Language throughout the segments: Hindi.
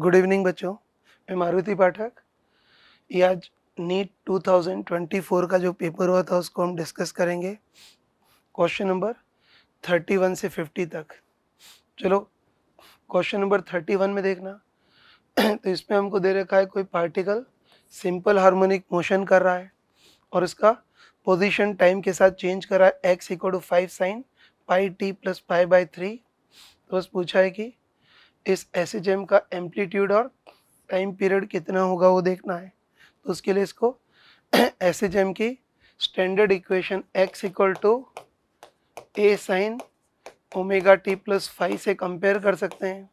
गुड इवनिंग बच्चों मैं मारुति पाठक ये आज नीट 2024 का जो पेपर हुआ था उसको हम डिस्कस करेंगे क्वेश्चन नंबर 31 से 50 तक चलो क्वेश्चन नंबर 31 में देखना तो इसमें हमको दे रखा है कोई पार्टिकल सिंपल हार्मोनिक मोशन कर रहा है और इसका पोजीशन टाइम के साथ चेंज कर रहा है x equal to five sine pi t plus five by three तो बस पूछा है कि इस एस एच एम का एम्पलीट्यूड और टाइम पीरियड कितना होगा वो देखना है तो उसके लिए इसको एस एच एम की standard equation x equal to A sine omega t plus five से कंपेयर कर सकते हैं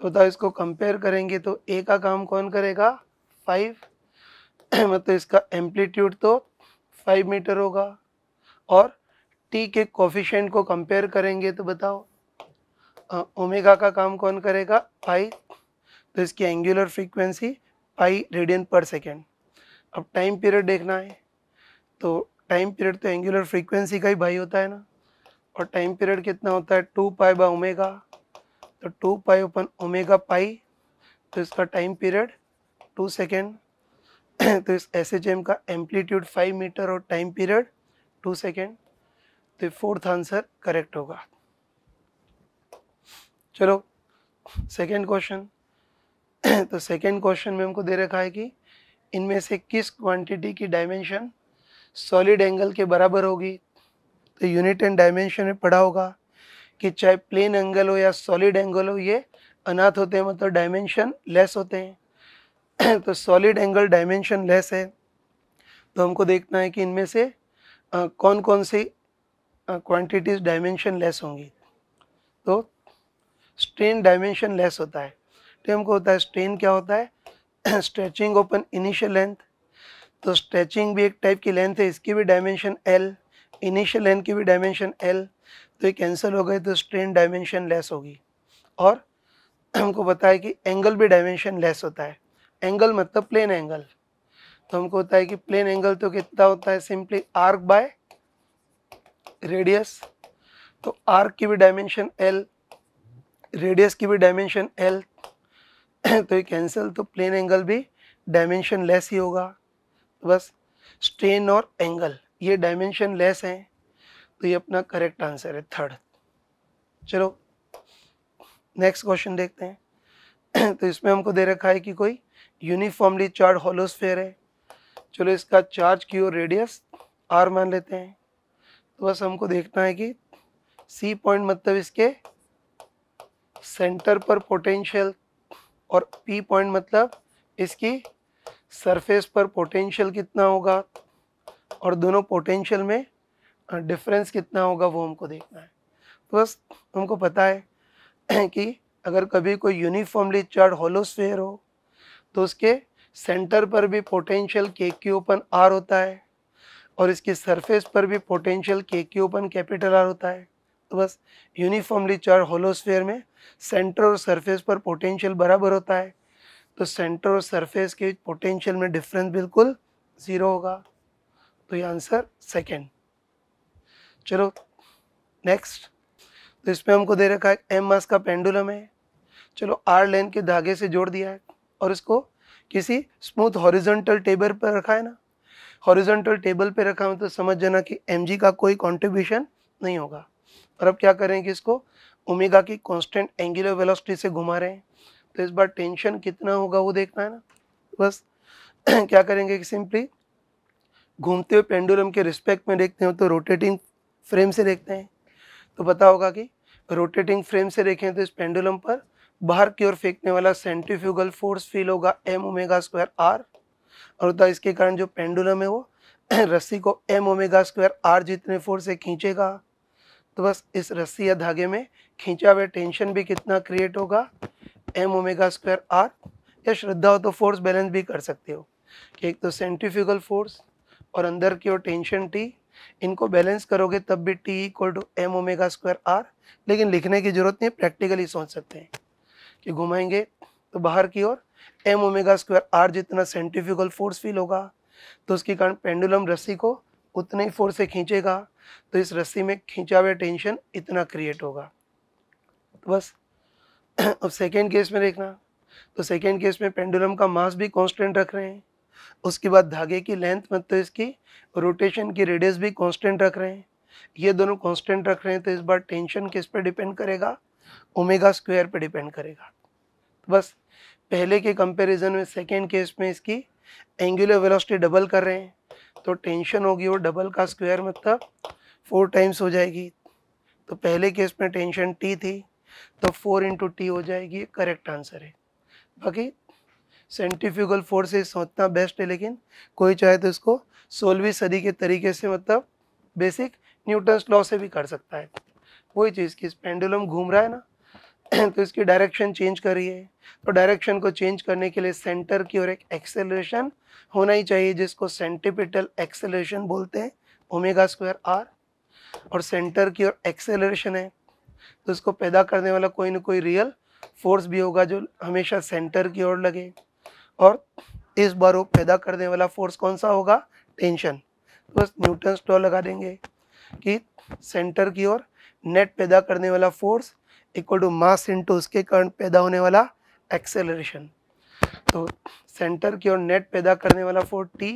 तो बताओ इसको कंपेयर करेंगे तो ए का काम कौन करेगा फाइव मतलब इसका एम्पलीट्यूड तो फाइव मीटर होगा और टी के कोफिशेंट को कंपेयर करेंगे तो बताओ ओमेगा का काम कौन करेगा पाई तो इसकी angular frequency pi radian per second अब टाइम पीरियड देखना है तो टाइम पीरियड तो एंगुलर फ्रीक्वेंसी का ही भाई होता है ना और टाइम पीरियड कितना होता है टू पाई बाय ओमेगा तो two pi upon omega pi तो इसका टाइम पीरियड टू सेकेंड तो इस एस एच एम का एम्पलीट्यूड फाइव मीटर और टाइम पीरियड टू सेकेंड तो फोर्थ आंसर करेक्ट होगा चलो सेकेंड क्वेश्चन तो सेकेंड क्वेश्चन में हमको दे रखा है कि इनमें से किस क्वांटिटी की डायमेंशन सॉलिड एंगल के बराबर होगी तो यूनिट एंड डायमेंशन में पढ़ा होगा कि चाहे प्लेन एंगल हो या सॉलिड एंगल हो ये अनाथ होते हैं मतलब डायमेंशन लेस होते हैं तो सॉलिड एंगल डायमेंशन लेस है तो हमको देखना है कि इनमें से आ, कौन कौन सी क्वांटिटीज़ डायमेंशन लेस होंगी तो स्ट्रेन डायमेंशन लेस होता है तो हमको होता है स्ट्रेन क्या होता है स्ट्रेचिंग ओपन इनिशियल लेंथ तो स्ट्रेचिंग भी एक टाइप की लेंथ है इसकी भी डायमेंशन एल इनिशियल लेंथ की भी डायमेंशन एल तो ये कैंसिल हो गए तो स्ट्रेन डायमेंशन लेस होगी और हमको पता है कि एंगल भी डायमेंशन लेस होता है एंगल मतलब प्लेन एंगल तो हमको होता है कि प्लेन एंगल तो कितना होता है सिंपली आर्क बाय रेडियस तो आर्क की भी डायमेंशन एल रेडियस की भी डायमेंशन एल तो ये कैंसिल तो प्लेन एंगल भी डायमेंशन लेस ही होगा तो बस स्ट्रेन और एंगल ये डायमेंशन लेस हैं तो ये अपना करेक्ट आंसर है थर्ड चलो नेक्स्ट क्वेश्चन देखते हैं तो इसमें हमको दे रखा है कि कोई यूनिफॉर्मली चार्ज होलोस्फेयर है चलो इसका चार्ज की ओर रेडियस आर मान लेते हैं तो बस हमको देखना है कि सी पॉइंट मतलब इसके सेंटर पर पोटेंशियल और पी पॉइंट मतलब इसकी सरफेस पर पोटेंशियल कितना होगा और दोनों पोटेंशियल में डिफरेंस कितना होगा वो हमको देखना है तो बस हमको पता है कि अगर कभी कोई यूनिफॉर्मली चार्ज होलोस्फेयर हो तो उसके सेंटर पर भी पोटेंशियल के क्यू ओपन आर होता है और इसकी सरफेस पर भी पोटेंशियल के क्यू ओपन कैपिटल आर होता है बस यूनिफॉर्मली चार होलोस्फेयर में सेंटर और सरफेस पर पोटेंशियल बराबर होता है तो सेंटर और सरफेस के पोटेंशियल में डिफरेंस बिल्कुल ज़ीरो होगा तो ये आंसर सेकेंड चलो नेक्स्ट तो इसमें हमको दे रखा है एम मास का पेंडुलम है चलो आर लेन के धागे से जोड़ दिया है और इसको किसी स्मूथ हॉरिजेंटल टेबल पर रखा है ना हॉरिजेंटल टेबल पे रखा हो तो मतलब समझ जाना कि एम का कोई कंट्रीब्यूशन नहीं होगा और अब क्या करेंगे इसको ओमेगा की कांस्टेंट एंगुलर वेलोसिटी से घुमा रहे हैं तो इस बार टेंशन कितना होगा वो देखना है ना बस क्या करेंगे कि सिंपली घूमते हुए पेंडुलम के रिस्पेक्ट में देखते हैं तो रोटेटिंग फ्रेम से देखते हैं तो पता होगा कि रोटेटिंग फ्रेम से देखें तो इस पेंडुलम पर बाहर की ओर फेंकने वाला सेंट्रीफ्यूगल फोर्स फील होगा एम ओमेगा स्क्वायर आर और तो इसके कारण जो पेंडुलम है वो रस्सी को एम ओमेगा स्क्वायर आर जितने फोर्स से खींचेगा तो बस इस रस्सी या धागे में खींचा हुआ टेंशन भी कितना क्रिएट होगा एम ओमेगा स्क्वायर आर या श्रद्धा हो तो फोर्स बैलेंस भी कर सकते हो कि एक तो सेंट्रीफ्यूगल फोर्स और अंदर की ओर टेंशन टी इनको बैलेंस करोगे तब भी T equal to M omega square R लेकिन लिखने की ज़रूरत नहीं प्रैक्टिकली सोच सकते हैं कि घुमाएंगे तो बाहर की ओर एम ओमेगा स्क्वायर आर जितना सेंट्रीफ्यूगल फोर्स फील होगा तो उसके कारण पेंडुलम रस्सी को उतने ही फोर्स से खींचेगा तो इस रस्सी में खींचा हुआ टेंशन इतना क्रिएट होगा तो बस अब सेकेंड केस में देखना तो सेकेंड केस में पेंडुलम का मास भी कांस्टेंट रख रहे हैं उसके बाद धागे की लेंथ मतलब इसकी रोटेशन की रेडियस भी कांस्टेंट रख रहे हैं ये दोनों कांस्टेंट रख रहे हैं तो इस बार टेंशन किस पर डिपेंड करेगा ओमेगा स्क्वायर पर डिपेंड करेगा बस पहले के कंपैरिजन में सेकेंड केस में इसकी एंगुलर वेलोसिटी डबल कर रहे हैं तो टेंशन होगी वो डबल का स्क्वायर मतलब फोर टाइम्स हो जाएगी तो पहले केस में टेंशन टी थी तो फोर इंटू टी हो जाएगी करेक्ट आंसर है बाकी सेंट्रीफ्यूगल फोर्स से सोचना बेस्ट है लेकिन कोई चाहे तो इसको सोलहवीं सदी के तरीके से मतलब बेसिक न्यूटन्स लॉ से भी कर सकता है वही चीज़ कि पेंडुलम घूम रहा है ना तो इसकी डायरेक्शन चेंज करिए तो डायरेक्शन को चेंज करने के लिए सेंटर की ओर एक एक्सेलरेशन होना ही चाहिए जिसको सेंटिपिटल एक्सेलरेशन बोलते हैं ओमेगा स्क्वायर आर और सेंटर की ओर एक्सेलरेशन है तो इसको पैदा करने वाला कोई ना कोई रियल फोर्स भी होगा जो हमेशा सेंटर की ओर लगे और इस बार वो पैदा करने वाला फोर्स कौन सा होगा टेंशन तो बस न्यूटन स्टॉल लगा देंगे कि सेंटर की ओर नेट पैदा करने वाला force equal to mass into उसके कारण पैदा होने वाला एक्सेलरेशन तो सेंटर की ओर नेट पैदा करने वाला force T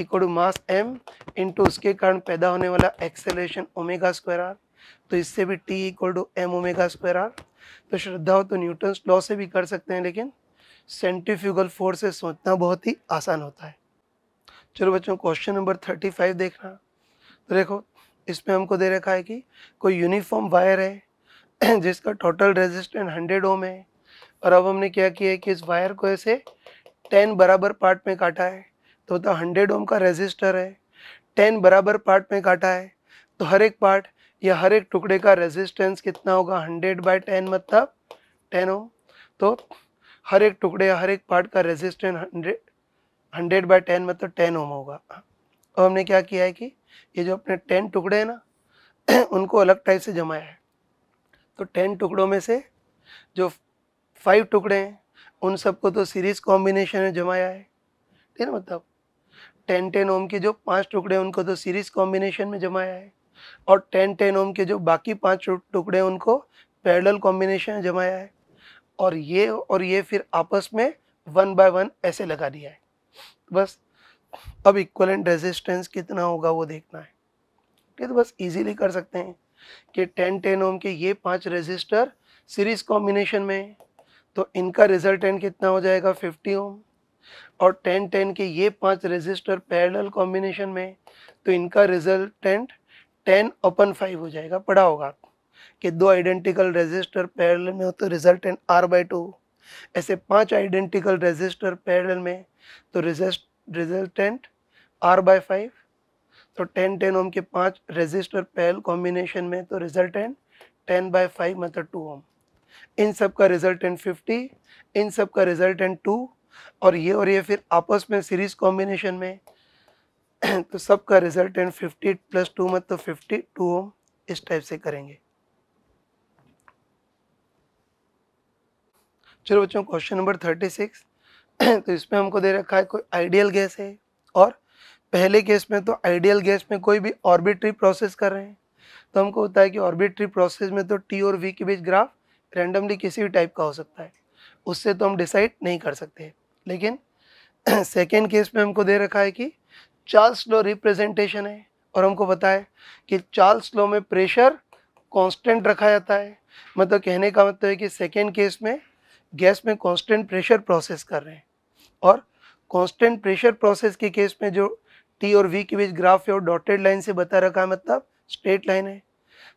equal to mass M into उसके कारण पैदा होने वाला एक्सेलरेशन ओमेगा स्क्वायर आर तो इससे भी T equal to M omega square R तो श्रद्धा हो तो न्यूटन लॉ से भी कर सकते हैं लेकिन सेंट्रीफ्यूगल फोर्स से सोचना बहुत ही आसान होता है चलो बच्चों क्वेश्चन नंबर थर्टी फाइव देखना तो देखो इसमें हमको दे रखा है कि कोई यूनिफॉर्म वायर है जिसका टोटल रेजिस्टेंस हंड्रेड ओम है और अब हमने क्या किया है कि इस वायर को ऐसे टेन बराबर पार्ट में काटा है तो होता हंड्रेड ओम का रेजिस्टर है टेन बराबर पार्ट में काटा है तो हर एक पार्ट या हर एक टुकड़े का रेजिस्टेंस कितना होगा हंड्रेड बाई टेन मतलब टेन ओम तो हर एक टुकड़े या हर एक पार्ट का resistance hundred hundred by ten मतलब टेन ओम होगा और हमने क्या किया है कि ये जो अपने टेन टुकड़े हैं ना उनको अलग टाइप से जमाया है तो टेन टुकड़ों में से जो फाइव टुकड़े हैं उन सबको तो सीरीज कॉम्बिनेशन में जमाया है ठीक है ना मतलब टेन टेन ओम के जो पांच टुकड़े हैं उनको तो सीरीज कॉम्बिनेशन में जमाया है और टेन टेन ओम के जो बाकी पांच टुकड़े हैं उनको पैरेलल कॉम्बिनेशन में जमाया है और ये और ये फिर आपस में वन बाय वन ऐसे लगा दिया है बस अब इक्वलेंट रेजिस्टेंस कितना होगा वो देखना है ठीक है तो बस ईजीली कर सकते हैं कि 10 10 ओम के ये पांच रेजिस्टर सीरीज कॉम्बिनेशन में तो इनका रिजल्टेंट कितना हो जाएगा 50 ओम और 10 10 के ये पांच रेजिस्टर पैरेलल कॉम्बिनेशन में तो इनका रिजल्टेंट 10 ओपन 5 हो जाएगा पढ़ा होगा आप कि दो आइडेंटिकल रेजिस्टर पैरल में हो तो रिजल्टेंट आर बाई टू ऐसे पाँच आइडेंटिकल रेजिस्टर पैरल में तो result resultant R by five तो टेन टेन ओम के पाँच रेजिस्टर पैल कॉम्बिनेशन में तो रिजल्टेंट टेन बाय फाइव मतलब टू ओम इन सब का रिजल्टेंट फिफ्टी इन सब का रिजल्टेंट टू और ये और ये फिर आपस में सीरीज कॉम्बिनेशन में तो सब का रिजल्टेंट फिफ्टी प्लस टू मतलब फिफ्टी टू ओम इस टाइप से करेंगे चलो बच्चों क्वेश्चन नंबर थर्टी सिक्स तो इसमें हमको दे रखा है कोई आइडियल गैस है पहले केस में तो आइडियल गैस में कोई भी ऑर्बिट्री प्रोसेस कर रहे हैं तो हमको होता है कि ऑर्बिट्री प्रोसेस में तो टी और वी के बीच ग्राफ रैंडमली किसी भी टाइप का हो सकता है उससे तो हम डिसाइड नहीं कर सकते लेकिन सेकेंड केस में हमको दे रखा है कि चार्ल्स लो रिप्रेजेंटेशन है और हमको पता है कि चार्ल्स लो में प्रेशर कांस्टेंट रखा जाता है मतलब कहने का मतलब है कि सेकेंड केस में गैस में कांस्टेंट प्रेशर प्रोसेस कर रहे हैं और कांस्टेंट प्रेशर प्रोसेस के केस में जो टी और वी के बीच ग्राफ है और डॉटेड लाइन से बता रखा है मतलब स्ट्रेट लाइन है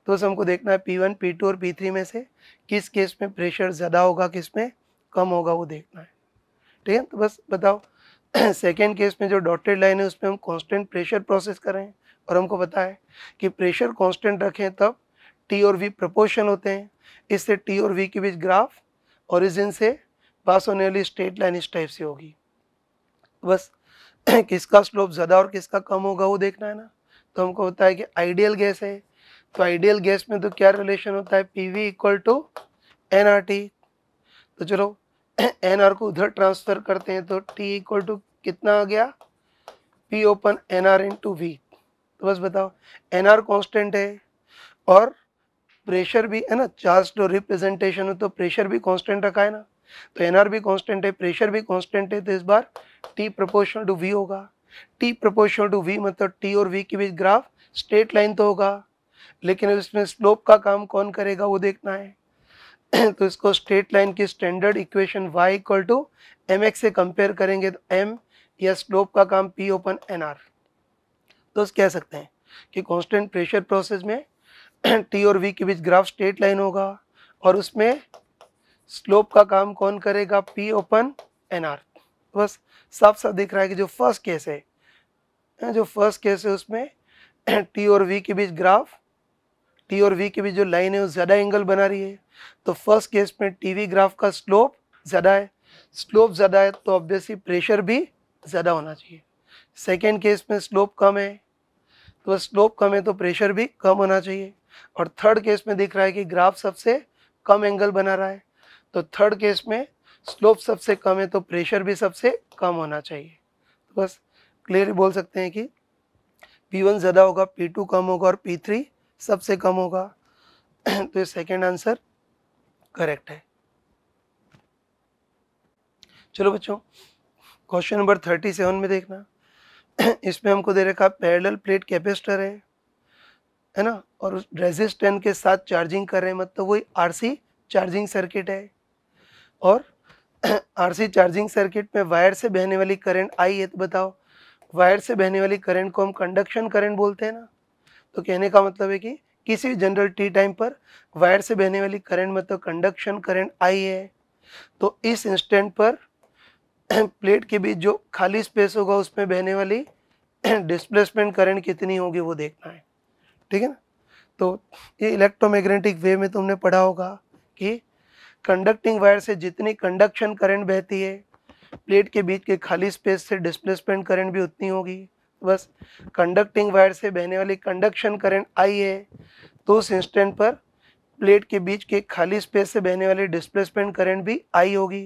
तो हमको देखना है पी वन पी टू और पी थ्री में से किस केस में प्रेशर ज़्यादा होगा किस में कम होगा वो देखना है ठीक है तो बस बताओ सेकेंड केस में जो डॉटेड लाइन है उसमें हम कॉन्स्टेंट प्रेशर प्रोसेस करें और हमको पता है कि प्रेशर कॉन्स्टेंट रखें तब टी और वी प्रपोशन होते हैं इससे टी और वी के बीच ग्राफ ओरिजिन से पास होने वाली स्ट्रेट लाइन इस टाइप से होगी बस किसका स्लोप ज़्यादा और किसका कम होगा वो देखना है ना तो हमको होता है कि आइडियल गैस है तो आइडियल गैस में तो क्या रिलेशन होता है P V equal to N R T तो चलो एन आर को उधर ट्रांसफ़र करते हैं तो टी इक्वल टू कितना आ गया P upon N R into V तो बस बताओ एन आर कॉन्स्टेंट है और प्रेशर भी है ना चार्ज रिप्रेजेंटेशन तो हो तो प्रेशर भी कॉन्स्टेंट रखा है ना तो एन भी कॉन्स्टेंट है प्रेशर भी कॉन्स्टेंट है तो इस बार टी प्रपोर्शनल टू वी होगा टी प्रपोर्शनल टू वी मतलब टी और वी के बीच ग्राफ स्ट्रेट लाइन तो होगा लेकिन इसमें स्लोप का काम कौन करेगा वो देखना है तो इसको स्ट्रेट लाइन की standard equation Y equal to M से कंपेयर करेंगे तो एम या स्लोप का काम पी ओपन एन आर तो कह सकते हैं कि कांस्टेंट प्रेशर प्रोसेस में टी और वी के बीच ग्राफ स्ट्रेट लाइन होगा और उसमें स्लोप का काम कौन करेगा पी ओपन एन आर बस साफ साफ दिख रहा है कि जो फर्स्ट केस है जो फर्स्ट केस है उसमें टी और वी के बीच ग्राफ टी और वी के बीच जो लाइन है वो ज़्यादा एंगल बना रही है तो फर्स्ट केस में टी वी ग्राफ का स्लोप ज़्यादा है स्लोप ज़्यादा है तो ऑब्वियसली प्रेशर भी ज़्यादा होना चाहिए सेकेंड केस में स्लोप कम है तो स्लोप कम है तो प्रेशर भी कम होना चाहिए और थर्ड केस में दिख रहा है कि ग्राफ सबसे कम एंगल बना रहा है तो थर्ड केस में स्लोप सबसे कम है तो प्रेशर भी सबसे कम होना चाहिए तो बस क्लियर बोल सकते हैं कि P1 ज़्यादा होगा P2 कम होगा और P3 सबसे कम होगा तो ये सेकेंड आंसर करेक्ट है चलो बच्चों क्वेश्चन नंबर थर्टी सेवन में देखना इसमें हमको दे रखा पैरेलल प्लेट कैपेसिटर है है ना और उस रेजिस्टेंट के साथ चार्जिंग कर रहे हैं मतलब वही आरसी चार्जिंग सर्किट है और आरसी चार्जिंग सर्किट में वायर से बहने वाली करंट आई है तो बताओ वायर से बहने वाली करंट को हम कंडक्शन करंट बोलते हैं ना तो कहने का मतलब है कि किसी जनरल टी टाइम पर वायर से बहने वाली करंट मतलब कंडक्शन करंट आई है तो इस इंस्टेंट पर प्लेट के बीच जो खाली स्पेस होगा उसमें बहने वाली डिस्प्लेसमेंट करंट कितनी होगी वो देखना है ठीक है ना तो ये इलेक्ट्रोमैग्नेटिक वे में तुमने पढ़ा होगा कि कंडक्टिंग वायर से जितनी कंडक्शन करंट बहती है प्लेट के बीच के खाली स्पेस से डिस्प्लेसमेंट करंट भी उतनी होगी तो बस कंडक्टिंग वायर से बहने वाली कंडक्शन करंट आई है तो उस इंस्टेंट पर प्लेट के बीच के खाली स्पेस से बहने वाली डिस्प्लेसमेंट करंट भी आई होगी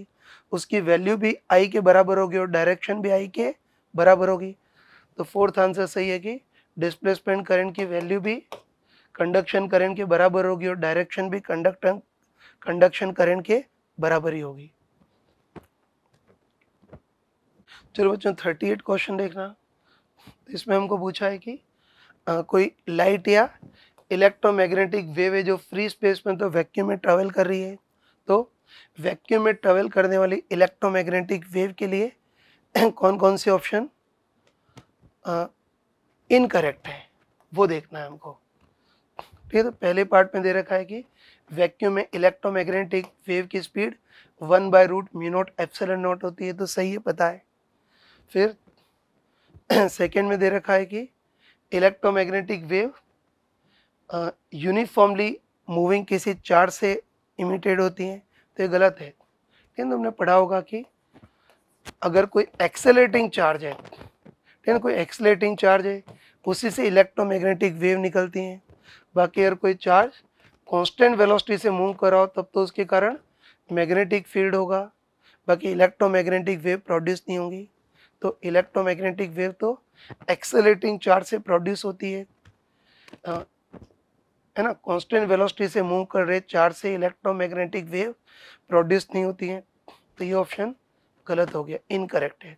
उसकी वैल्यू भी आई के बराबर होगी और डायरेक्शन भी आई के बराबर होगी तो फोर्थ आंसर सही है कि डिस्प्लेसमेंट करंट की वैल्यू भी कंडक्शन करंट के बराबर होगी और डायरेक्शन भी कंडक्ट कंडक्शन करंट के बराबर ही होगी चलो बच्चों थर्टी एट क्वेश्चन देखना इसमें हमको पूछा है कि आ, कोई लाइट या इलेक्ट्रोमैग्नेटिक वेव है जो फ्री स्पेस में तो वैक्यूम में ट्रेवल कर रही है तो वैक्यूम में ट्रेवल करने वाली इलेक्ट्रोमैग्नेटिक वेव के लिए कौन कौन से ऑप्शन इनकरेक्ट है वो देखना है हमको ठीक है तो पहले पार्ट में दे रखा है कि वैक्यूम में इलेक्ट्रोमैग्नेटिक वेव की speed one by root mu naught naught होती है तो सही है पता है फिर सेकेंड में दे रखा है कि इलेक्ट्रोमैग्नेटिक वेव यूनिफॉर्मली मूविंग किसी चार्ज से इमिटेड होती हैं तो ये गलत है ठीक है तुमने पढ़ा होगा कि अगर कोई एक्सेलेटिंग चार्ज है ठीक है कोई एक्सेलेटिंग चार्ज है उसी से इलेक्ट्रोमैग्नेटिक वेव निकलती हैं बाकी अगर कोई चार्ज कांस्टेंट वेलोसिटी से मूव कराओ तब तो उसके कारण मैग्नेटिक फील्ड होगा बाकी इलेक्ट्रोमैग्नेटिक वेव प्रोड्यूस नहीं होगी तो इलेक्ट्रोमैग्नेटिक वेव तो एक्सेलेटिंग चार्ज से प्रोड्यूस होती है आ, है ना कांस्टेंट वेलोसिटी से मूव कर रहे चार्ज से इलेक्ट्रोमैग्नेटिक वेव प्रोड्यूस नहीं होती है तो ये ऑप्शन गलत हो गया इनकरेक्ट है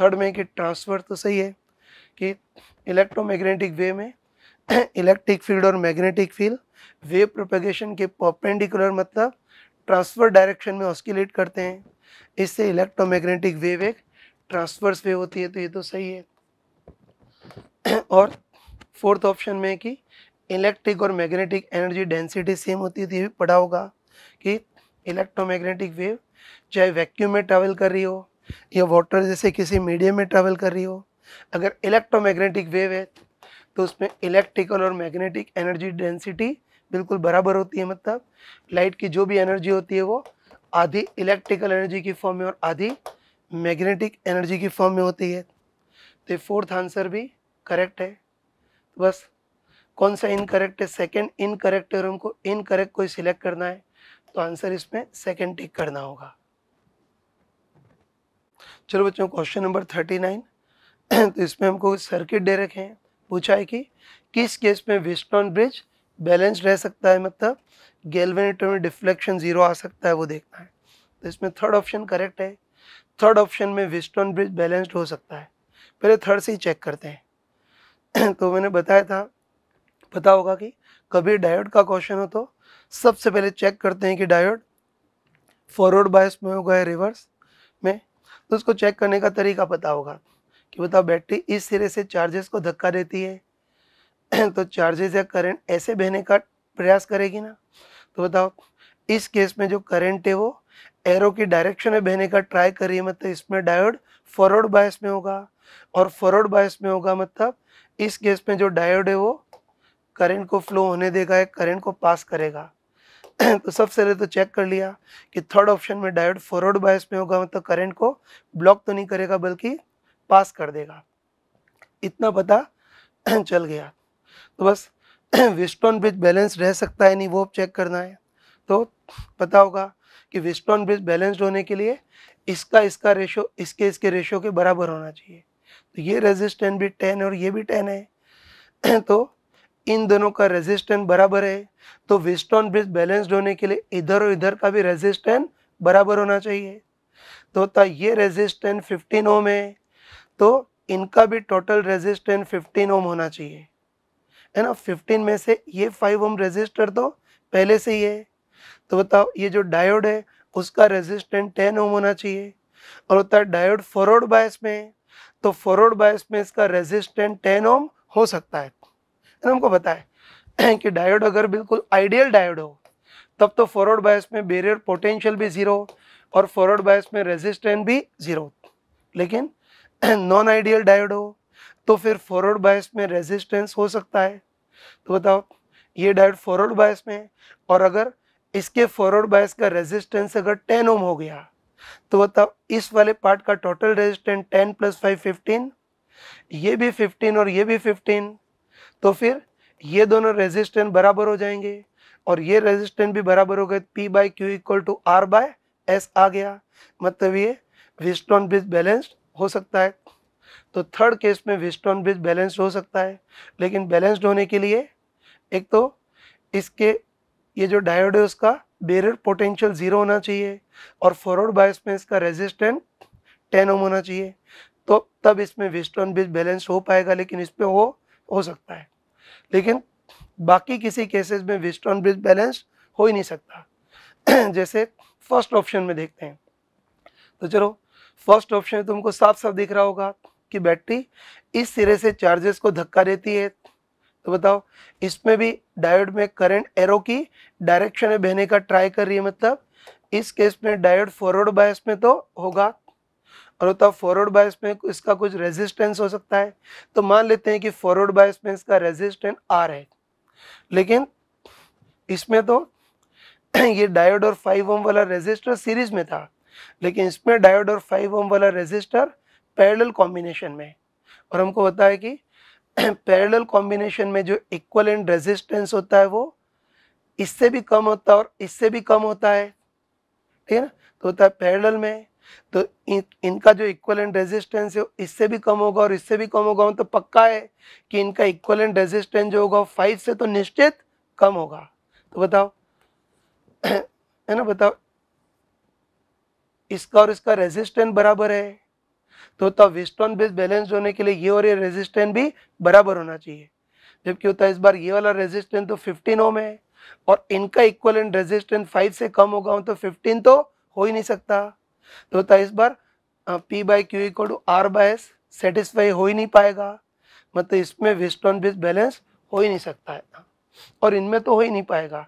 थर्ड में कि ट्रांसफर तो सही है कि इलेक्ट्रोमैग्नेटिक वेव में इलेक्ट्रिक फील्ड और मैग्नेटिक फील्ड वेव प्रोपेगेशन के परपेंडिकुलर मतलब ट्रांसफर डायरेक्शन में ऑस्किलेट करते हैं इससे इलेक्ट्रोमैग्नेटिक वेव एक ट्रांसफर्स वेव होती है तो ये तो सही है और फोर्थ ऑप्शन में कि इलेक्ट्रिक और मैग्नेटिक एनर्जी डेंसिटी सेम होती है तो ये भी पढ़ा होगा कि इलेक्ट्रोमैग्नेटिक वेव चाहे वैक्यूम में ट्रैवल कर रही हो या वाटर जैसे किसी मीडियम में ट्रैवल कर रही हो अगर इलेक्ट्रोमैग्नेटिक वेव है तो उसमें इलेक्ट्रिकल और मैग्नेटिक एनर्जी डेंसिटी बिल्कुल बराबर होती है मतलब लाइट की जो भी एनर्जी होती है वो आधी इलेक्ट्रिकल एनर्जी की फॉर्म में और आधी मैग्नेटिक एनर्जी की फॉर्म में होती है तो फोर्थ आंसर भी करेक्ट है तो बस कौन सा इनकरेक्ट है सेकेंड इनकरेक्ट है और हमको इनकरेक्ट कोई सिलेक्ट करना है तो आंसर इसमें सेकेंड टिक करना होगा चलो बच्चों क्वेश्चन नंबर थर्टी नाइन तो इसमें हमको सर्किट दे रखे हैं पूछा है कि किस केस में वेस्टर्न ब्रिज बैलेंस रह सकता है मतलब गैल्वेनेटर में डिफ्लेक्शन जीरो आ सकता है वो देखना है तो इसमें थर्ड ऑप्शन करेक्ट है थर्ड ऑप्शन में वेस्टर्न ब्रिज बैलेंस्ड हो सकता है पहले थर्ड से ही चेक करते हैं तो मैंने बताया था पता होगा कि कभी डायोड का क्वेश्चन हो तो सबसे पहले चेक करते हैं कि डायोड फॉरवर्ड बायस में होगा या रिवर्स में तो उसको चेक करने का तरीका पता होगा कि बताओ बैटरी इस सिरे से चार्जेस को धक्का देती है तो चार्जेस या करंट ऐसे बहने का प्रयास करेगी ना तो बताओ इस केस में जो करंट है वो एरो की डायरेक्शन में बहने का ट्राई करिए मतलब इसमें डायोड फॉरवर्ड बायस में होगा और फॉरवर्ड बायस में होगा मतलब इस केस में जो डायोड है वो करंट को फ्लो होने देगा या करंट को पास करेगा तो सबसे पहले तो चेक कर लिया कि थर्ड ऑप्शन में डायोड फॉरवर्ड बायस में होगा मतलब करंट को ब्लॉक तो नहीं करेगा बल्कि पास कर देगा इतना पता चल गया तो बस वेस्टर्न ब्रिज बैलेंस रह सकता है नहीं वो चेक करना है तो पता होगा कि वेस्टर्न ब्रिज बैलेंस्ड होने के लिए इसका इसका रेशो इसके इसके रेशो के बराबर होना चाहिए तो ये रेजिस्टेंट भी टेन और ये भी टेन है तो इन दोनों का रेजिस्टेंस बराबर है तो वेस्टर्न ब्रिज बैलेंस्ड होने के लिए इधर और इधर का भी रेजिस्टेंट बराबर होना चाहिए तो ये रेजिस्टेंट फिफ्टीन ओम है तो इनका भी टोटल रेजिस्टेंस 15 ओम होना चाहिए है ना 15 में से ये 5 ओम रेजिस्टर तो पहले से ही है तो बताओ ये जो डायोड है उसका रेजिस्टेंस 10 ओम होना चाहिए और होता है डायोड फॉरवर्ड बायस में है तो फॉरवर्ड बायस में इसका रेजिस्टेंस 10 ओम हो सकता है ना हमको बताए कि डायोड अगर बिल्कुल आइडियल डायोड हो तब तो फॉरवर्ड बायस में बेरियर पोटेंशियल भी ज़ीरो और फॉरवर्ड बायस में रेजिस्टेंस भी ज़ीरो लेकिन नॉन आइडियल डायोड हो तो फिर फॉरवर्ड बायस में रेजिस्टेंस हो सकता है तो बताओ ये डायोड फॉरवर्ड बायस में है और अगर इसके फॉरवर्ड बायस का रेजिस्टेंस अगर 10 ओम हो गया तो बताओ इस वाले पार्ट का total resistance 10 plus five fifteen ये भी 15 और ये भी 15 तो फिर ये दोनों रेजिस्टेंस बराबर हो जाएंगे और ये रेजिस्टेंस भी बराबर हो गए P by Q equal to R by S आ गया मतलब ये विस्टोन बिज बैलेंस्ड हो सकता है तो थर्ड केस में वेस्ट ऑन ब्रिज बैलेंस्ड हो सकता है लेकिन बैलेंस्ड होने के लिए एक तो इसके ये जो डायोड है उसका बेरर पोटेंशियल ज़ीरो होना चाहिए और फॉरवर्ड बायस में इसका रेजिस्टेंट टेन ओम होना चाहिए तो तब इसमें विस्टोन ब्रिज बैलेंस हो पाएगा लेकिन इस पर वो हो सकता है लेकिन बाकी किसी केसेस में विस्टोन ब्रिज बैलेंस हो ही नहीं सकता जैसे फर्स्ट ऑप्शन में देखते हैं तो चलो फर्स्ट ऑप्शन तुमको साफ साफ दिख रहा होगा कि बैटरी इस सिरे से चार्जेस को धक्का देती है तो बताओ इसमें भी डायोड में करंट एरो की डायरेक्शन में बहने का ट्राई कर रही है मतलब इस केस में डायोड फॉरवर्ड बायस में तो होगा और बताओ फॉरवर्ड बायस में इसका कुछ रेजिस्टेंस हो सकता है तो मान लेते हैं कि फॉरवर्ड बायस में इसका रेजिस्टेंस आर है लेकिन इसमें तो ये डायोड और फाइव ओम वाला रेजिस्टर सीरीज में था लेकिन इसमें डायोड और फाइव ओम वाला रेजिस्टर पैरेलल कॉम्बिनेशन में और हमको होता है कि पैरेलल कॉम्बिनेशन में जो इक्वलेंट रेजिस्टेंस होता है वो इससे भी कम होता है और इससे भी कम होता है ठीक है ना तो होता है पैरेलल में तो इन, इनका जो इक्वलेंट रेजिस्टेंस है इससे भी कम होगा और इससे भी कम होगा तो पक्का है कि इनका इक्वलेंट रेजिस्टेंस जो होगा फाइव से तो निश्चित कम होगा तो बताओ है ना बताओ इसका और इसका रेजिस्टेंस बराबर है तो तब वेस्टर्न बेस बैलेंस होने के लिए ये और ये रेजिस्टेंस भी बराबर होना चाहिए जबकि होता है इस बार ये वाला रेजिस्टेंस तो 15 ओम है और इनका एंड रेजिस्टेंस 5 से कम होगा तो 15 तो हो ही नहीं सकता तो होता है इस बार P by Q equal to R by S satisfy हो ही नहीं पाएगा मतलब इसमें वेस्टर्न बेस बैलेंस हो ही नहीं सकता है और इनमें तो हो ही नहीं पाएगा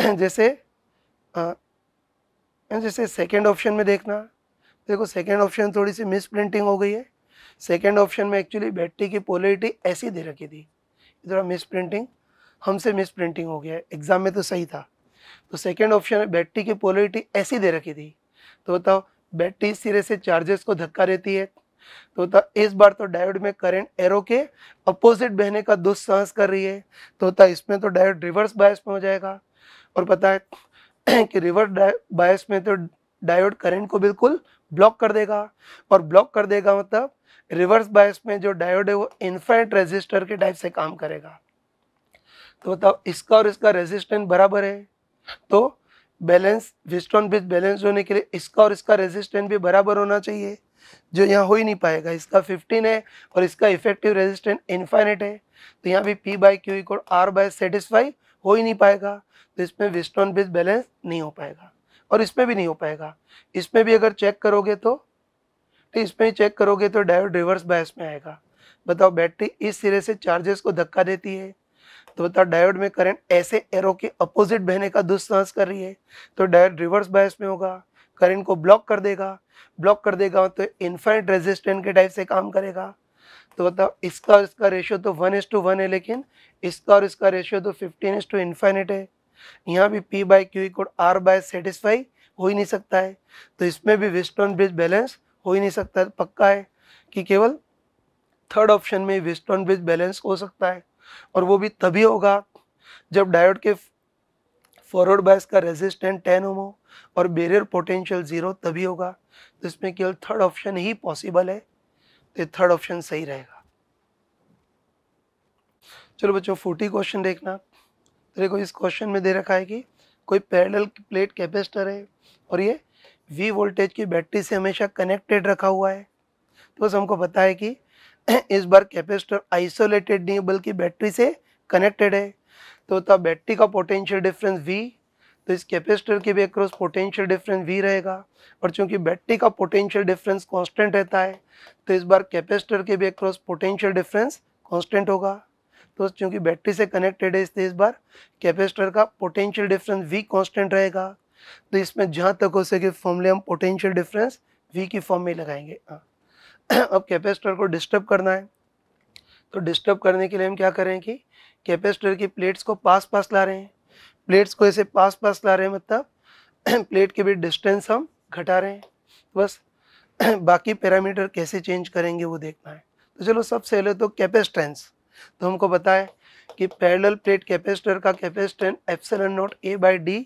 जैसे जैसे सेकेंड ऑप्शन में देखना देखो सेकेंड ऑप्शन थोड़ी सी मिस प्रिंटिंग हो गई है सेकेंड ऑप्शन में एक्चुअली बैटरी की पोलरिटी ऐसी दे रखी थी इधर मिस प्रिंटिंग हमसे मिस प्रिंटिंग हो गया एग्ज़ाम में तो सही था तो सेकेंड ऑप्शन में बैटरी की पोलरिटी ऐसी दे रखी थी तो बताओ बैटरी सिरे से चार्जेस को धक्का देती है तो होता इस बार तो डायोड में करंट एरो के अपोजिट बहने का दुस्साहस कर रही है तो होता इसमें तो डायोड रिवर्स बायस में हो जाएगा और पता है कि रिवर्स बायस में तो डायोड करंट को बिल्कुल ब्लॉक कर देगा और ब्लॉक कर देगा मतलब रिवर्स बायस में जो डायोड है वो इन्फ्राइट रेजिस्टर के टाइप से काम करेगा तो मतलब इसका और इसका रेजिस्टेंस बराबर है तो बैलेंस विस्टोन ब्रिज बैलेंस होने के लिए इसका और इसका रेजिस्टेंस भी बराबर होना चाहिए जो यहाँ हो ही नहीं पाएगा इसका 15 है और इसका इफेक्टिव रेजिस्टेंस इन्फाइनेट है तो यहाँ भी P by Q equal R by satisfy हो ही नहीं पाएगा तो इसमें वेस्ट ऑन बेस बैलेंस नहीं हो पाएगा और इसमें भी नहीं हो पाएगा इसमें भी अगर चेक करोगे तो तो इसमें चेक करोगे तो डायोड रिवर्स बायस में आएगा बताओ बैटरी इस सिरे से चार्जेस को धक्का देती है तो बताओ डायोड में करंट ऐसे एरो के अपोजिट बहने का दुस्साहस कर रही है तो डायोड रिवर्स बायस में होगा करंट को ब्लॉक कर देगा ब्लॉक कर देगा तो इन्फाइट रेजिस्टेंट के टाइप से काम करेगा तो बताओ मतलब इसका और इसका रेशियो तो वन एस टू वन है लेकिन इसका और इसका रेशियो तो फिफ्टीन एस टू इन्फाइनेट है यहाँ भी P by Q equal R by satisfy हो ही नहीं सकता है तो इसमें भी वेस्टर्न ब्रिज बैलेंस हो ही नहीं सकता है पक्का है कि केवल थर्ड ऑप्शन में वेस्टर्न ब्रिज बैलेंस हो सकता है और वो भी तभी होगा जब डायोड के फॉरवर्ड बायस का रेजिस्टेंट टेन ओम हो और बेरियर पोटेंशियल ज़ीरो तभी होगा तो इसमें केवल थर्ड ऑप्शन ही पॉसिबल है तो ये थर्ड ऑप्शन सही रहेगा चलो बच्चों फोर्टी क्वेश्चन देखना देखो इस क्वेश्चन में दे रखा है कि कोई पैरेलल प्लेट कैपेसिटर है और ये वी वोल्टेज की बैटरी से हमेशा कनेक्टेड रखा हुआ है तो बस हमको पता है कि इस बार कैपेसिटर आइसोलेटेड नहीं बल्कि बैटरी से कनेक्टेड है तो बैटरी का पोटेंशियल डिफरेंस वी तो इस कैपेसिटर के भी अक्रॉस पोटेंशियल डिफरेंस वी रहेगा और चूंकि बैटरी का पोटेंशियल डिफरेंस कांस्टेंट रहता है तो इस बार कैपेसिटर के भी अक्रॉस पोटेंशियल डिफरेंस कांस्टेंट होगा तो चूंकि बैटरी से कनेक्टेड है इसलिए इस बार कैपेसिटर का पोटेंशियल डिफरेंस वी कॉन्स्टेंट रहेगा तो इसमें जहाँ तक हो सके फॉर्मले हम पोटेंशियल डिफरेंस वी की फॉर्म में लगाएंगे हाँ। अब कैपेसिटर को डिस्टर्ब करना है तो डिस्टर्ब करने के लिए हम क्या करें कि कैपेसिटर की प्लेट्स को पास पास ला रहे हैं प्लेट्स को ऐसे पास पास ला रहे हैं मतलब प्लेट के भी डिस्टेंस हम घटा रहे हैं बस बाकी पैरामीटर कैसे चेंज करेंगे वो देखना है तो चलो सबसे पहले तो कैपेसिटेंस तो हमको पता है कि पैरेलल प्लेट कैपेसिटर का capacitance epsilon not A by D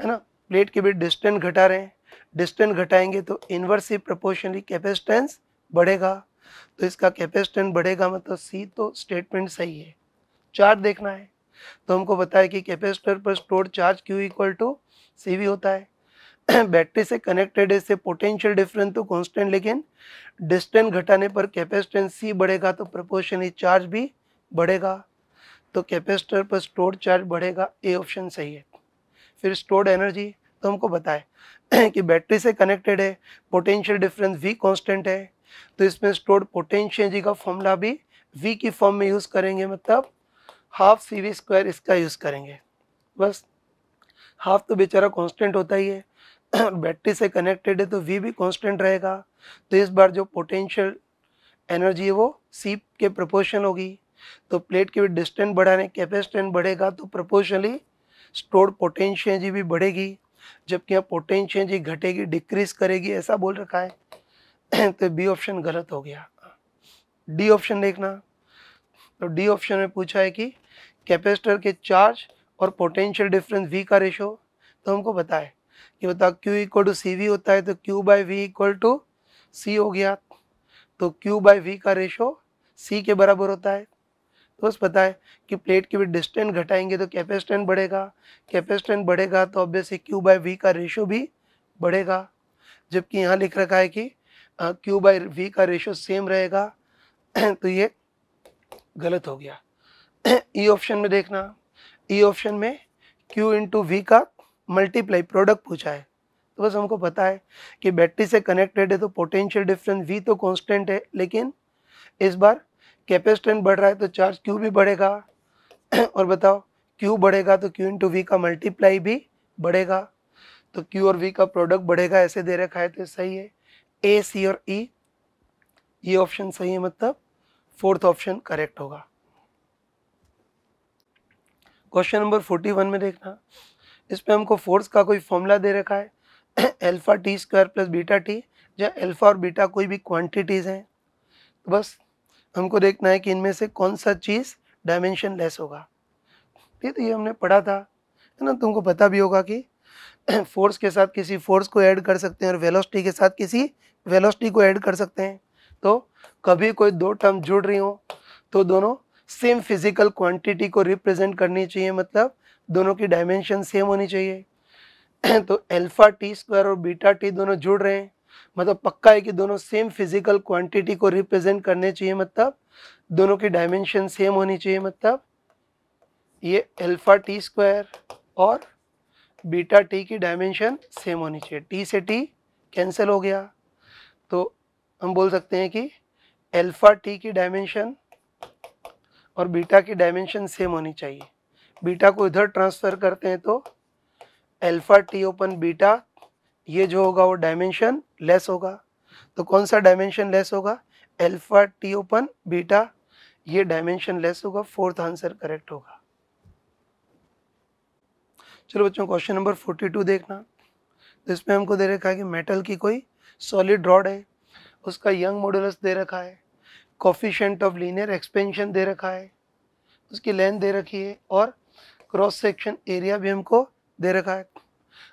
है ना प्लेट के भी डिस्टेंस घटा रहे हैं डिस्टेंस घटाएंगे तो इनवर्सिव प्रपोर्शनली कैपेसिटेंस बढ़ेगा तो इसका कैपेसिटेंस बढ़ेगा मतलब सी तो स्टेटमेंट सही है चार्ट देखना है तो हमको बताया कि कैपेसिटर पर store charge Q equal to C V होता है बैटरी से कनेक्टेड है से पोटेंशियल डिफरेंस तो कांस्टेंट लेकिन डिस्टेंस घटाने पर कैपेसिटेंस सी बढ़ेगा तो प्रपोर्शनली चार्ज भी बढ़ेगा तो कैपेसिटर पर स्टोर चार्ज बढ़ेगा ए ऑप्शन सही है फिर स्टोर्ड एनर्जी तो हमको बताए कि बैटरी से कनेक्टेड है पोटेंशियल डिफरेंस वी कॉन्स्टेंट है तो इसमें स्टोर्ड पोटेंशियल जी का फॉर्मूला भी वी की फॉर्म में यूज़ करेंगे मतलब हाफ सी वी स्क्वायर इसका यूज़ करेंगे बस हाफ तो बेचारा कांस्टेंट होता ही है बैटरी से कनेक्टेड है तो वी भी कांस्टेंट रहेगा तो इस बार जो पोटेंशियल एनर्जी है वो सी के प्रपोर्शन होगी तो प्लेट के डिस्टेंस बढ़ाने कैपेसिटेंस बढ़ेगा तो प्रपोर्शनली स्टोर्ड पोटेंशियल जी भी बढ़ेगी जबकि यहाँ पोटेंशियल जी घटेगी डिक्रीज करेगी ऐसा बोल रखा है तो बी ऑप्शन गलत हो गया डी ऑप्शन देखना तो डी ऑप्शन में पूछा है कि कैपेसिटर के चार्ज और पोटेंशियल डिफरेंस वी का रेशो तो हमको पता है कि बताओ Q equal to C V होता है तो Q by V equal to C हो गया तो क्यू बाई वी का रेशो सी के बराबर होता है तो बस पता है कि प्लेट की भी डिस्टेंस घटाएंगे तो कैपेसिटेंस बढ़ेगा कैपेसिटेंस बढ़ेगा तो ऑब्वियसली क्यू बाई वी का रेशो भी बढ़ेगा जबकि यहाँ लिख रखा है कि क्यू बाई वी का रेशो सेम रहेगा तो ये गलत हो गया ई e ऑप्शन में देखना ई e ऑप्शन में Q इंटू वी का मल्टीप्लाई प्रोडक्ट पूछा है तो बस हमको पता है कि बैटरी से कनेक्टेड है तो पोटेंशियल डिफरेंस V तो कांस्टेंट है लेकिन इस बार कैपेसिटेंट बढ़ रहा है तो चार्ज Q भी बढ़ेगा और बताओ Q बढ़ेगा तो Q इंटू वी का मल्टीप्लाई भी बढ़ेगा तो Q और V का प्रोडक्ट बढ़ेगा ऐसे दे रखा है तो सही है ए सी और ई e, ये ऑप्शन सही है मतलब फोर्थ ऑप्शन करेक्ट होगा क्वेश्चन नंबर फोर्टी वन में देखना इस पर हमको फोर्स का कोई फॉर्मूला दे रखा है alpha T square plus beta T या एल्फ़ा और बीटा कोई भी क्वांटिटीज़ हैं तो बस हमको देखना है कि इनमें से कौन सा चीज़ डायमेंशन लेस होगा ठीक है तो ये हमने पढ़ा था है ना तुमको पता भी होगा कि फोर्स के साथ किसी फोर्स को ऐड कर सकते हैं और वेलोसिटी के साथ किसी वेलोसिटी को ऐड कर सकते हैं तो कभी कोई दो टर्म जुड़ रही हो तो दोनों सेम फिजिकल क्वांटिटी को रिप्रेजेंट करनी चाहिए मतलब दोनों की डायमेंशन सेम होनी चाहिए तो अल्फा टी स्क्वायर और बीटा टी दोनों जुड़ रहे हैं मतलब पक्का है कि दोनों सेम फिजिकल क्वांटिटी को रिप्रेजेंट करने चाहिए मतलब दोनों की डायमेंशन सेम होनी चाहिए मतलब ये अल्फा टी स्क्वायर और बीटा टी की डायमेंशन सेम होनी चाहिए टी से टी कैंसिल हो गया तो हम बोल सकते हैं कि अल्फ़ा टी की डायमेंशन और बीटा की डायमेंशन सेम होनी चाहिए बीटा को इधर ट्रांसफ़र करते हैं तो अल्फ़ा टी ओपन बीटा ये जो होगा वो डायमेंशन लेस होगा तो कौन सा डायमेंशन लेस होगा अल्फ़ा टी ओपन बीटा ये डायमेंशन लेस होगा फोर्थ आंसर करेक्ट होगा चलो बच्चों क्वेश्चन नंबर फोर्टी टू देखना तो इसमें हमको दे रखा है कि मेटल की कोई सॉलिड रॉड है उसका यंग मॉडुलस दे रखा है कॉफिशेंट ऑफ लीनियर एक्सपेंशन दे रखा है उसकी लेंथ दे रखी है और क्रॉस सेक्शन एरिया भी हमको दे रखा है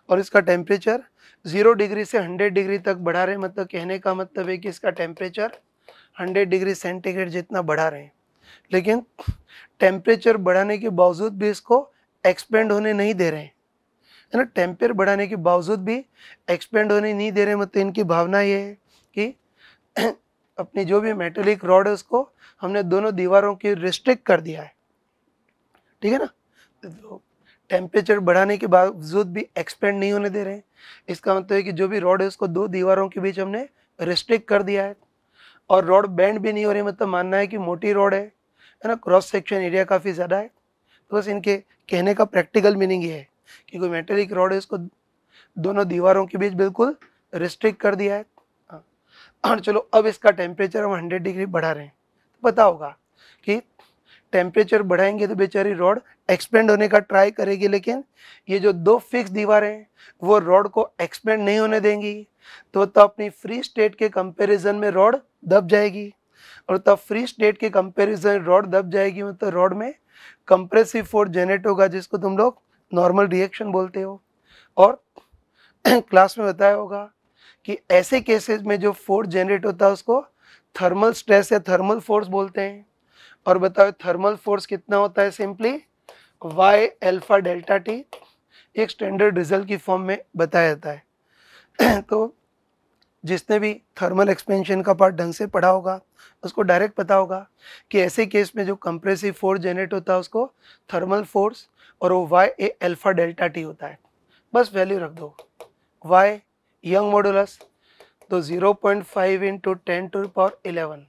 और इसका टेम्परेचर ज़ीरो डिग्री से हंड्रेड डिग्री तक बढ़ा रहे मतलब कहने का मतलब है कि इसका टेम्परेचर हंड्रेड डिग्री सेंटीग्रेड जितना बढ़ा रहे हैं लेकिन टेम्परेचर बढ़ाने के बावजूद भी इसको एक्सपेंड होने नहीं दे रहे है ना टेम्परेचर बढ़ाने के बावजूद भी एक्सपेंड होने नहीं दे रहे मतलब इनकी भावना ये है कि अपनी जो भी मेटेलिक रॉड है उसको हमने दोनों दीवारों की रिस्ट्रिक्ट कर दिया है ठीक है ना तो टेम्परेचर बढ़ाने के बावजूद भी एक्सपेंड नहीं होने दे रहे हैं इसका मतलब है कि जो भी रॉड है उसको दो दीवारों के बीच हमने रिस्ट्रिक्ट कर दिया है और रॉड बैंड भी नहीं हो रही मतलब मानना है कि मोटी रॉड है है ना क्रॉस सेक्शन एरिया काफ़ी ज़्यादा है तो बस इनके कहने का प्रैक्टिकल मीनिंग ये है कि कोई मेटेलिक रॉड है उसको दोनों दीवारों के बीच बिल्कुल रिस्ट्रिक्ट कर दिया है और चलो अब इसका टेम्परेचर हम हंड्रेड डिग्री बढ़ा रहे हैं तो पता होगा कि टेम्परेचर बढ़ाएंगे तो बेचारी रॉड एक्सपेंड होने का ट्राई करेगी लेकिन ये जो दो फिक्स दीवारें हैं वो रॉड को एक्सपेंड नहीं होने देंगी तो तब अपनी फ्री स्टेट के कंपैरिजन में रॉड दब जाएगी और तब फ्री स्टेट के कंपैरिजन रॉड दब जाएगी तो मतलब रॉड में कंप्रेसिव फोर्स जनरेट होगा जिसको तुम लोग नॉर्मल रिएक्शन बोलते हो और क्लास में बताया होगा कि ऐसे केसेस में जो फोर्स जनरेट होता है उसको थर्मल स्ट्रेस या थर्मल फोर्स बोलते हैं और बताओ थर्मल फोर्स कितना होता है simply Y alpha delta T एक स्टैंडर्ड रिजल्ट की फॉर्म में बताया जाता है तो जिसने भी थर्मल एक्सपेंशन का पार्ट ढंग से पढ़ा होगा उसको डायरेक्ट पता होगा कि ऐसे केस में जो कंप्रेसिव फोर्स जनरेट होता है उसको थर्मल फोर्स और वो Y A alpha delta T होता है बस वैल्यू रख दो वाई यंग मॉडुलस तो 0.5 point five into ten to power eleven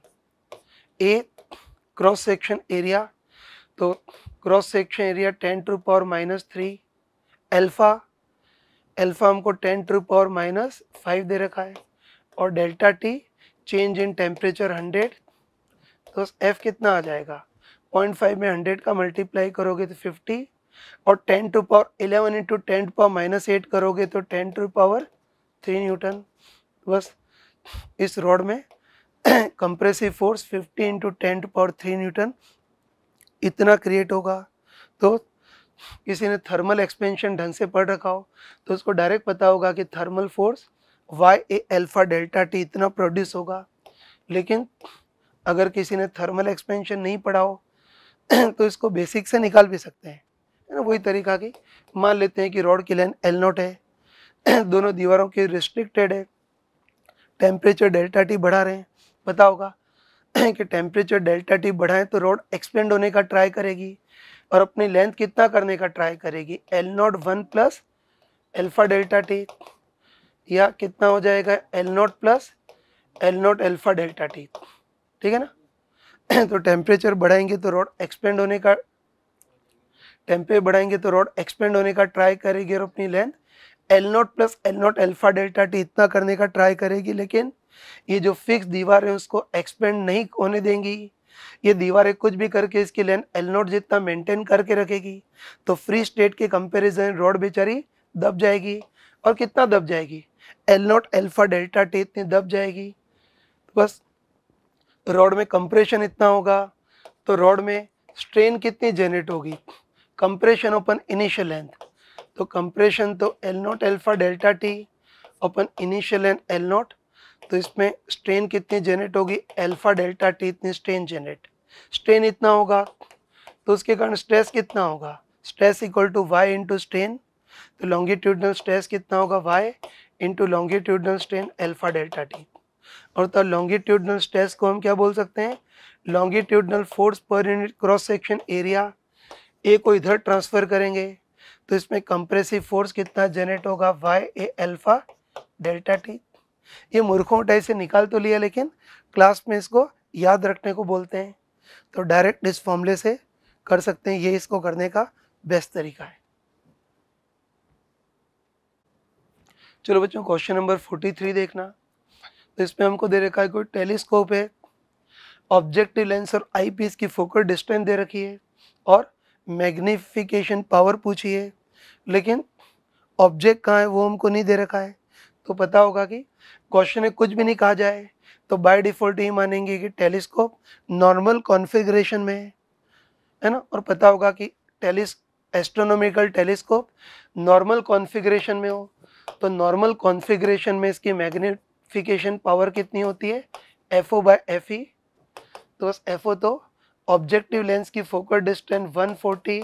A cross section area तो cross section area ten to power minus three alpha alpha हमको ten to power minus five दे रखा है और delta T change in temperature hundred तो एफ कितना आ जाएगा पॉइंट फाइव में हंड्रेड का मल्टीप्लाई करोगे तो फिफ्टी और ten to power eleven into ten power minus eight करोगे तो ten to power three newton बस इस रॉड में compressive force fifty into ten power three newton इतना क्रिएट होगा तो किसी ने थर्मल एक्सपेंशन ढंग से पढ़ रखा हो तो उसको डायरेक्ट पता होगा कि thermal force Y A alpha delta T इतना प्रोड्यूस होगा लेकिन अगर किसी ने थर्मल एक्सपेंशन नहीं पढ़ा हो तो इसको बेसिक से निकाल भी सकते हैं है ना वही तरीका की मान लेते हैं कि रॉड की लेंथ एल नोट है दोनों दीवारों के रिस्ट्रिक्टेड है टेम्परेचर डेल्टा टी बढ़ा रहे हैं पता होगा कि टेम्परेचर डेल्टा टी बढ़ाएं तो रोड एक्सपेंड होने का ट्राई करेगी और अपनी लेंथ कितना करने का ट्राई करेगी L not one plus alpha delta T या कितना हो जाएगा L not plus L not alpha delta T ठीक है ना तो टेम्परेचर बढ़ाएंगे तो रोड एक्सपेंड होने का टेम्परेचर बढ़ाएंगे तो रोड एक्सपेंड होने का ट्राई करेगी और अपनी length L not plus L not alpha delta T इतना करने का ट्राई करेगी लेकिन ये जो फिक्स दीवार है उसको एक्सपेंड नहीं होने देंगी ये दीवारें कुछ भी करके इसकी लेंथ एल नॉट जितना मेंटेन करके रखेगी तो फ्री स्टेट के कंपेरिजन रोड बेचारी दब जाएगी और कितना दब जाएगी L not alpha delta T इतनी दब जाएगी तो बस रोड में कंप्रेशन इतना होगा तो रोड में स्ट्रेन कितनी जनरेट होगी कंप्रेशन ओपन इनिशियल लेंथ तो कंप्रेशन तो L not alpha delta T upon initial and L not तो इसमें स्ट्रेन कितनी जेनरेट होगी एल्फा डेल्टा टी इतनी स्ट्रेन जेनरेट स्ट्रेन इतना होगा तो उसके कारण स्ट्रेस कितना होगा stress equal to Y into strain तो लॉन्गिट्यूडनल स्ट्रेस कितना होगा Y into longitudinal strain alpha delta T और तो लॉन्गिट्यूडनल स्ट्रेस को हम क्या बोल सकते हैं longitudinal force per unit cross section area A को इधर ट्रांसफ़र करेंगे तो इसमें कंप्रेसिव फोर्स कितना जनरेट होगा Y A alpha delta T ये मूर्खों टाइप से निकाल तो लिया लेकिन क्लास में इसको याद रखने को बोलते हैं तो डायरेक्ट इस फॉर्मूले से कर सकते हैं ये इसको करने का बेस्ट तरीका है चलो बच्चों क्वेश्चन नंबर 43 देखना तो इसमें हमको दे रखा है कोई टेलीस्कोप है ऑब्जेक्टिव लेंस और आईपीएस की फोकस डिस्टेंस दे रखी है और मैग्निफिकेशन पावर पूछी है लेकिन ऑब्जेक्ट कहाँ है वो हमको नहीं दे रखा है तो पता होगा कि क्वेश्चन में कुछ भी नहीं कहा जाए तो बाय डिफ़ॉल्ट ही मानेंगे कि टेलीस्कोप नॉर्मल कॉन्फ़िगरेशन में है है ना और पता होगा कि टेलीस एस्ट्रोनॉमिकल टेलीस्कोप नॉर्मल कॉन्फ़िगरेशन में हो तो नॉर्मल कॉन्फ़िगरेशन में इसकी मैग्नीफिकेशन पावर कितनी होती है F O by F E तो बस एफ ओ तो ऑब्जेक्टिव लेंस की फोकल डिस्टेंस 140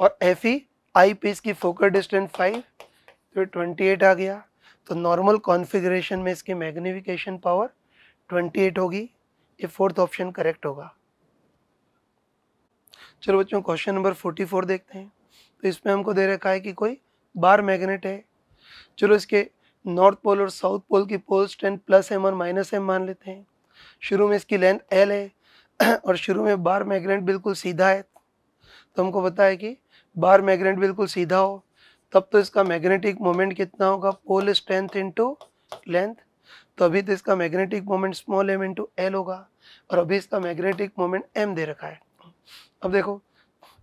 और F E e eyepiece की फोकल डिस्टेंस फाइव तो ट्वेंटी एट आ गया तो नॉर्मल कॉन्फ़िगरेशन में इसकी मैग्निफिकेशन पावर ट्वेंटी एट होगी ये फोर्थ ऑप्शन करेक्ट होगा चलो बच्चों क्वेश्चन नंबर फोर्टी फोर देखते हैं तो इसमें हमको दे रखा है कि कोई बार मैग्नेट है चलो इसके नॉर्थ पोल और साउथ पोल की पोल स्ट्रेंथ प्लस एम और माइनस एम मान लेते हैं शुरू में इसकी लेंथ एल है और शुरू में बार मैग्नेट बिल्कुल सीधा है तो हमको पता है कि बाहर मैग्नेट बिल्कुल सीधा हो तब तो इसका मैग्नेटिक मोमेंट कितना होगा पोल स्ट्रेंथ इंटू लेंथ तो अभी तो इसका magnetic moment small M into L होगा और अभी इसका मैग्नेटिक मोमेंट एम दे रखा है अब देखो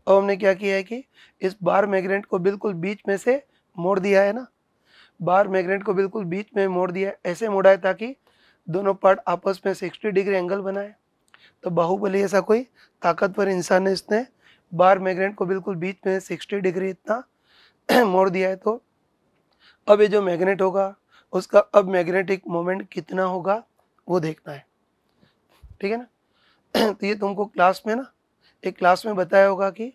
अब हमने क्या किया है कि इस बार मैग्नेट को बिल्कुल बीच में से मोड़ दिया है ना बार मैग्नेट को बिल्कुल बीच में मोड़ दिया है ऐसे मोड़ा है ताकि दोनों पार्ट आपस में 60 डिग्री एंगल बनाए तो बाहुबली ऐसा कोई ताकतवर इंसान है इसने बार मैग्नेट को बिल्कुल बीच में 60 डिग्री इतना मोड़ दिया है तो अब ये जो मैग्नेट होगा उसका अब मैग्नेटिक मोमेंट कितना होगा वो देखना है ठीक है ना तो ये तुमको क्लास में ना एक क्लास में बताया होगा कि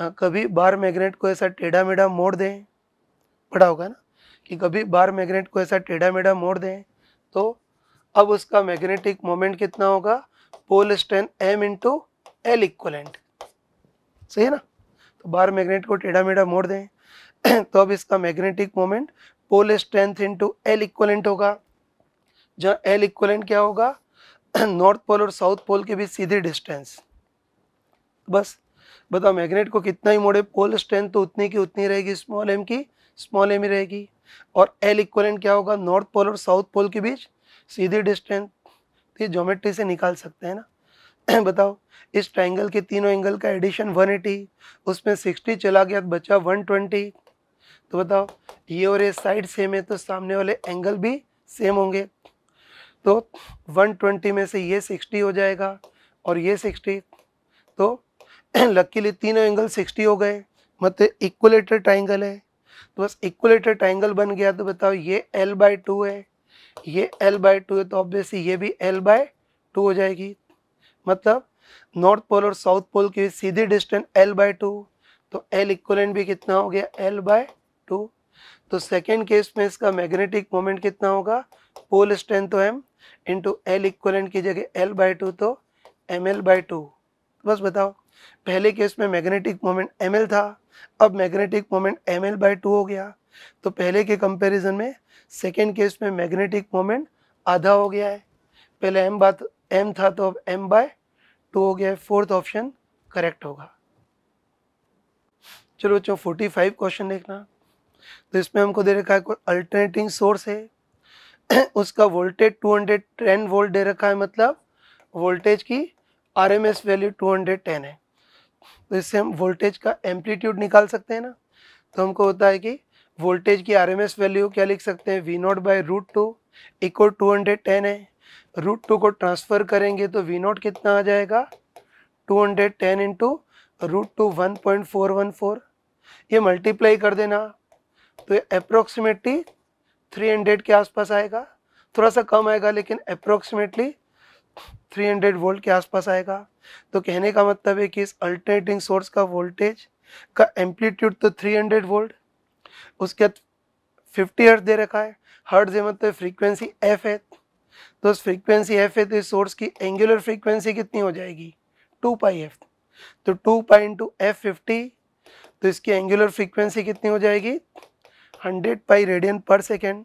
आ, कभी बार मैग्नेट को ऐसा टेढ़ा मेढ़ा मोड़ दें पढ़ा होगा ना कि कभी बार मैग्नेट को ऐसा टेढ़ा मेढ़ा मोड़ दें तो अब उसका मैग्नेटिक मोमेंट कितना होगा pole strength M into L equivalent सही है ना तो बार मैग्नेट को टेढ़ा मेढ़ा मोड़ दें तो अब इसका magnetic moment pole strength into L equivalent होगा जहाँ एल इक्वलेंट क्या होगा नॉर्थ पोल और साउथ पोल के बीच सीधी डिस्टेंस बस बताओ मैग्नेट को कितना ही मोड़े पोल स्ट्रेंथ तो उतनी की उतनी रहेगी स्मॉल एम की स्मॉल एम ही रहेगी और एल इक्वलेंट क्या होगा नॉर्थ पोल और साउथ पोल के बीच सीधी डिस्टेंस तो ये ज्योमेट्री से निकाल सकते हैं ना बताओ इस ट्राइंगल के तीनों एंगल का एडिशन 180 उसमें 60 चला गया तो बचा 120 तो बताओ ये और ये साइड सेम है तो सामने वाले एंगल भी सेम होंगे तो 120 में से ये 60 हो जाएगा और ये 60 तो लकीली तीनों एंगल 60 हो गए मतलब इक्वलेटर ट्राइंगल है तो बस इक्वलेटर ट्राइंगल बन गया तो बताओ ये एल बाय टू है ये एल बाय टू है तो ऑब्वियसली ये भी एल बाय टू हो जाएगी मतलब नॉर्थ पोल और साउथ पोल की सीधी डिस्टेंस एल बाय टू तो एल इक्वलेंट भी कितना हो गया एल बाय टू तो सेकेंड केस में इसका मैग्नेटिक मोमेंट कितना होगा पोल स्ट्रेंथ तो एम इंटू एल इक्वलेंट की जगह एल बाय टू तो एम एल बाय टू बस बताओ पहले केस में मैग्नेटिक मोमेंट एम एल था अब magnetic moment M L by two हो गया तो पहले के कंपेरिजन में सेकेंड केस में मैग्नेटिक मोमेंट आधा हो गया है पहले एम बात एम था तो अब एम बाय टू हो गया फोर्थ ऑप्शन करेक्ट होगा चलो बच्चों फोर्टी फाइव क्वेश्चन देखना तो इसमें हमको दे रखा है कोई अल्टरनेटिंग सोर्स है उसका voltage two hundred ten volt दे रखा है मतलब वोल्टेज की R M S value two hundred ten है तो इससे हम वोल्टेज का एम्पलीट्यूड निकाल सकते हैं ना तो हमको होता है कि वोल्टेज की आर एम एस वैल्यू क्या लिख सकते हैं V not by root two equal to hundred ten है रूट टू को ट्रांसफ़र करेंगे तो वी नॉट कितना आ जाएगा two hundred ten into root two one point four one four ये मल्टीप्लाई कर देना तो अप्रोक्सीमेटली थ्री हंड्रेड के आसपास आएगा थोड़ा सा कम आएगा लेकिन अप्रोक्सीमेटली 300 वोल्ट के आसपास आएगा तो कहने का मतलब है कि इस अल्टरनेटिंग सोर्स का वोल्टेज का एम्पलीट्यूड तो 300 वोल्ट उसके बाद फिफ्टी हर्ट दे रखा है हर्ट दे मतलब फ्रीक्वेंसी एफ है तो उस फ्रीक्वेंसी एफ है तो इस सोर्स की एंगुलर फ्रीक्वेंसी कितनी हो जाएगी टू पाई एफ तो two pi into F fifty तो इसकी एंगुलर फ्रीक्वेंसी कितनी हो जाएगी hundred pi radian per second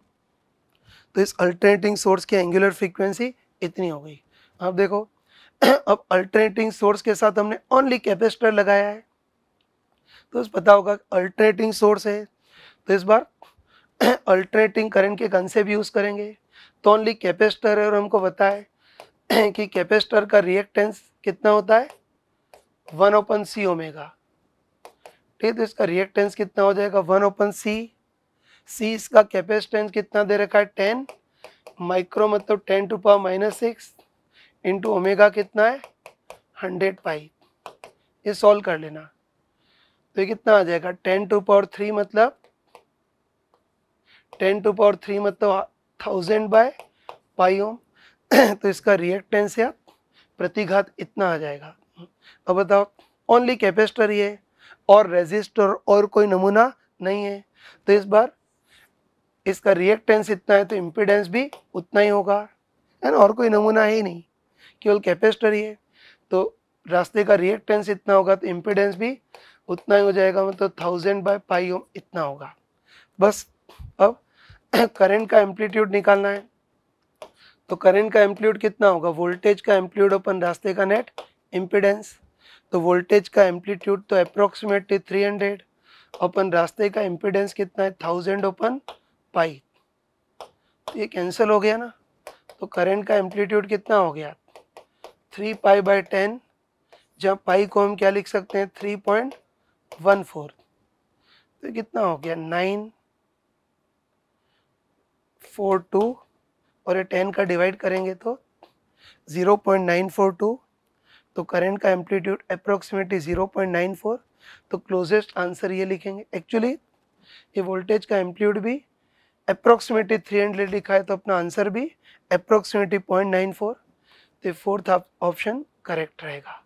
तो इस अल्टरनेटिंग सोर्स की एंगुलर फ्रीक्वेंसी इतनी हो गई अब देखो अब अल्टरनेटिंग सोर्स के साथ हमने ओनली कैपेसिटर लगाया है तो पता होगा अल्टरनेटिंग सोर्स है तो इस बार अल्टरनेटिंग करंट के कंसेप्ट यूज़ करेंगे तो ओनली कैपेसिटर है और हमको बताए कि कैपेसिटर का रिएक्टेंस कितना होता है वन ओपन सी ओमेगा ठीक है तो इसका रिएक्टेंस कितना हो जाएगा वन ओपन सी सी इसका कैपेसिटेंस कितना दे रखा है टेन माइक्रो मतलब ten to power minus six into omega कितना है हंड्रेड पाई ये सॉल्व कर लेना तो ये कितना आ जाएगा टेन टू पावर थ्री मतलब टेन टू पावर थ्री मतलब थाउजेंड बाय पाई ओम तो इसका रिएक्टेंस या प्रतिघात इतना आ जाएगा अब बताओ ओनली कैपेसिटर है और रेजिस्टर और कोई नमूना नहीं है तो इस बार इसका रिएक्टेंस इतना है तो इम्पिडेंस भी उतना ही होगा एंड और कोई नमूना है ही नहीं केवल कैपेसिटर ही है तो रास्ते का रिएक्टेंस इतना होगा तो इम्पिडेंस भी उतना ही हो जाएगा मतलब थाउजेंड बाय पाई ओम इतना होगा बस करंट का एम्पलीट्यूड निकालना है तो करंट का एम्पलीट्यूड कितना होगा वोल्टेज का एम्पलीट्यूड अपन रास्ते का नेट इम्पिडेंस तो वोल्टेज का एम्पलीट्यूड तो अप्रोक्सीमेटली 300 अपन रास्ते का इम्पिडेंस कितना है थाउजेंड ओपन पाई तो ये कैंसिल हो गया ना तो करंट का एम्पलीट्यूड कितना हो गया थ्री पाई बाई टेन जहाँ पाई को हम क्या लिख सकते हैं थ्री पॉइंट वन फोर तो कितना हो गया नाइन फोर टू और ये टेन का डिवाइड करेंगे तो zero point nine four two तो करंट का amplitude approximately zero point nine four तो क्लोजेस्ट आंसर ये लिखेंगे एक्चुअली ये वोल्टेज का एम्पलीट्यूड भी अप्रोक्सीमेटली थ्री हंड्रेड लिखा है तो अपना आंसर भी अप्रोक्सीमेटली पॉइंट नाइन फोर तो फोर्थ ऑप्शन करेक्ट रहेगा